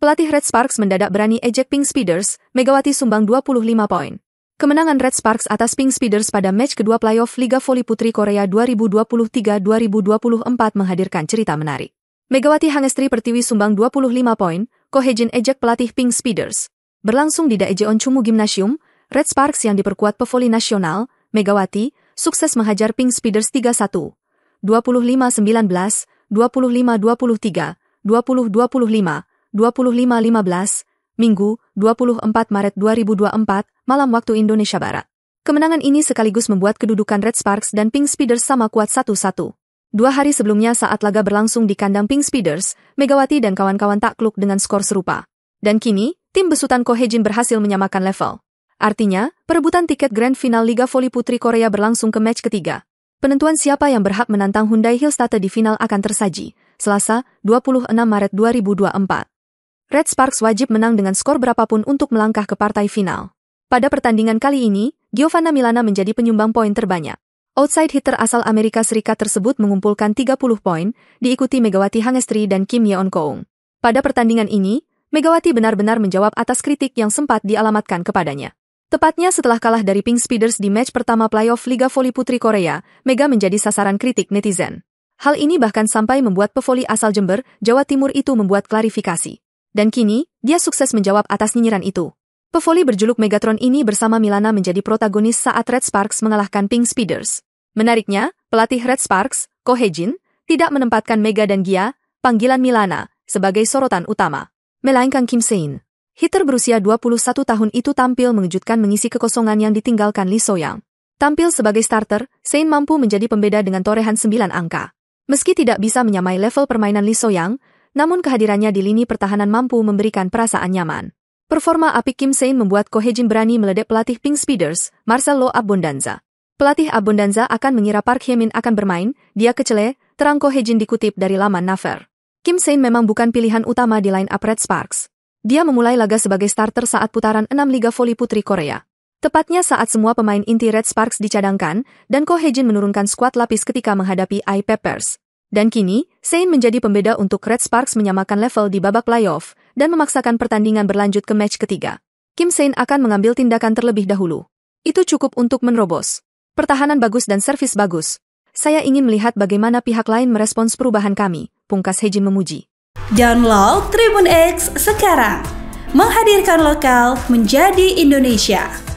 Pelatih Red Sparks mendadak berani ejek Pink Speeders, Megawati sumbang 25 poin. Kemenangan Red Sparks atas Pink Speeders pada match kedua playoff Liga Voli Putri Korea 2023-2024 menghadirkan cerita menarik. Megawati Hangestri Pertiwi sumbang 25 poin, Kohejin ejek pelatih Pink Speeders. Berlangsung di Daejeon Chumu Gymnasium, Red Sparks yang diperkuat pevoli nasional, Megawati, sukses menghajar Pink Speeders 3-1, 25-19, 25-23, 20-25, 25.15, Minggu, 24 Maret 2024, malam waktu Indonesia Barat. Kemenangan ini sekaligus membuat kedudukan Red Sparks dan Pink Speeders sama kuat satu satu Dua hari sebelumnya saat laga berlangsung di kandang Pink Speeders, Megawati dan kawan-kawan takluk dengan skor serupa. Dan kini, tim besutan Kohejin berhasil menyamakan level. Artinya, perebutan tiket Grand Final Liga Voli Putri Korea berlangsung ke match ketiga. Penentuan siapa yang berhak menantang Hyundai Hillstate di final akan tersaji, Selasa, 26 Maret 2024. Red Sparks wajib menang dengan skor berapapun untuk melangkah ke partai final. Pada pertandingan kali ini, Giovanna Milana menjadi penyumbang poin terbanyak. Outside hitter asal Amerika Serikat tersebut mengumpulkan 30 poin, diikuti Megawati Hangestri dan Kim Yeon Koung. Pada pertandingan ini, Megawati benar-benar menjawab atas kritik yang sempat dialamatkan kepadanya. Tepatnya setelah kalah dari Pink Speeders di match pertama playoff Liga Voli Putri Korea, Mega menjadi sasaran kritik netizen. Hal ini bahkan sampai membuat pevoli asal Jember, Jawa Timur itu membuat klarifikasi. Dan kini, dia sukses menjawab atas nyinyiran itu. Pevoli berjuluk Megatron ini bersama Milana menjadi protagonis saat Red Sparks mengalahkan Pink Speeders. Menariknya, pelatih Red Sparks, Kohejin, tidak menempatkan Mega dan Gia, panggilan Milana, sebagai sorotan utama. Melainkan Kim Sein. Hitter berusia 21 tahun itu tampil mengejutkan mengisi kekosongan yang ditinggalkan Lee Soyang. Tampil sebagai starter, Sein mampu menjadi pembeda dengan torehan 9 angka. Meski tidak bisa menyamai level permainan Lee Soyang, namun kehadirannya di lini pertahanan mampu memberikan perasaan nyaman. Performa api Kim Sein membuat Kohejin berani meledek pelatih Pink Speeders, Marcelo Abundanza. Pelatih Abundanza akan mengira Park Hyemin akan bermain, dia kecele, terang Kohejin dikutip dari laman Naver. Kim Sein memang bukan pilihan utama di line-up Red Sparks. Dia memulai laga sebagai starter saat putaran 6 Liga Voli Putri Korea. Tepatnya saat semua pemain inti Red Sparks dicadangkan, dan Ko Hejin menurunkan skuad lapis ketika menghadapi I Peppers. Dan kini, Sein menjadi pembeda untuk Red Sparks menyamakan level di babak playoff dan memaksakan pertandingan berlanjut ke match ketiga. Kim Sein akan mengambil tindakan terlebih dahulu. Itu cukup untuk menerobos. Pertahanan bagus dan servis bagus. Saya ingin melihat bagaimana pihak lain merespons perubahan kami, pungkas Hejin memuji. Download Tribun X sekarang. Menghadirkan lokal menjadi Indonesia.